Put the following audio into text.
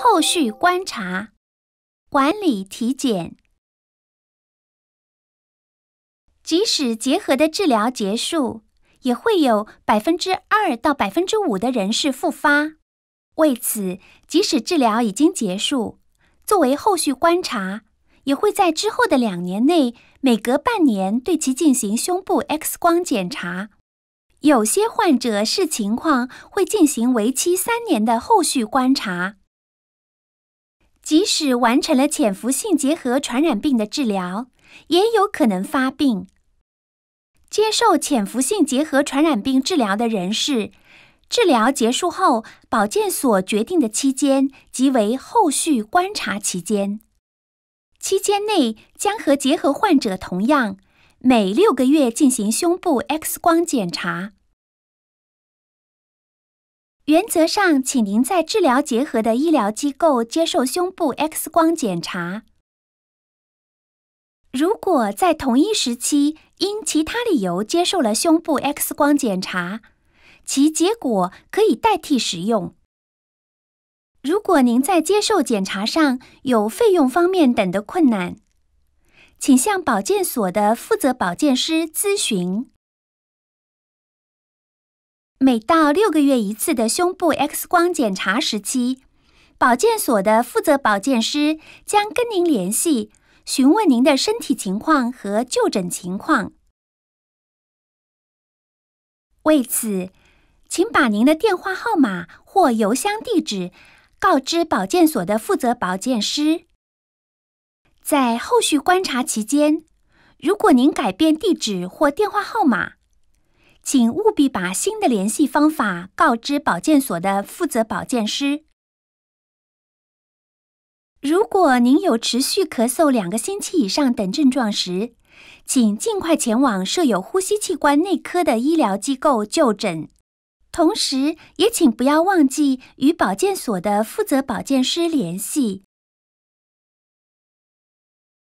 后续观察、管理、体检，即使结合的治疗结束，也会有百分之二到百分之五的人士复发。为此，即使治疗已经结束，作为后续观察，也会在之后的两年内，每隔半年对其进行胸部 X 光检查。有些患者视情况会进行为期三年的后续观察，即使完成了潜伏性结核传染病的治疗，也有可能发病。接受潜伏性结核传染病治疗的人士，治疗结束后，保健所决定的期间即为后续观察期间。期间内将和结核患者同样。每六个月进行胸部 X 光检查。原则上，请您在治疗结合的医疗机构接受胸部 X 光检查。如果在同一时期因其他理由接受了胸部 X 光检查，其结果可以代替使用。如果您在接受检查上有费用方面等的困难，请向保健所的负责保健师咨询。每到六个月一次的胸部 X 光检查时期，保健所的负责保健师将跟您联系，询问您的身体情况和就诊情况。为此，请把您的电话号码或邮箱地址告知保健所的负责保健师。在后续观察期间，如果您改变地址或电话号码，请务必把新的联系方法告知保健所的负责保健师。如果您有持续咳嗽两个星期以上等症状时，请尽快前往设有呼吸器官内科的医疗机构就诊，同时也请不要忘记与保健所的负责保健师联系。